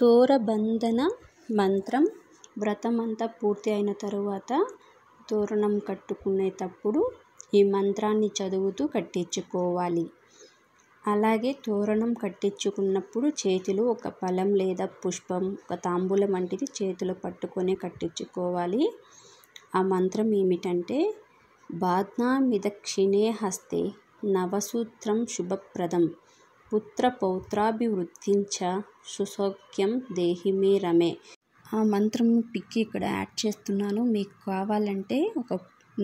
తోరబంధన మంత్రం వ్రతం అంతా పూర్తి అయిన తరువాత తోరణం కట్టుకునేటప్పుడు ఈ మంత్రాన్ని చదువుతూ కట్టించుకోవాలి అలాగే తోరణం కట్టించుకున్నప్పుడు చేతిలో ఒక ఫలం లేదా పుష్పం ఒక తాంబూలం వంటిది చేతిలో పట్టుకొని కట్టించుకోవాలి ఆ మంత్రం ఏమిటంటే బాధ్నామిదక్షిణే హస్తే నవసూత్రం శుభప్రదం పుత్రపౌత్రాభివృద్ధించ సుసౌఖ్యం దేహి మే రమే ఆ మంత్రం పిక్కి ఇక్కడ యాడ్ చేస్తున్నాను మీకు కావాలంటే ఒక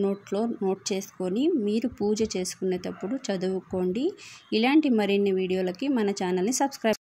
నోట్లో నోట్ చేసుకొని మీరు పూజ చేసుకునేటప్పుడు చదువుకోండి ఇలాంటి మరిన్ని వీడియోలకి మన ఛానల్ని సబ్స్క్రైబ్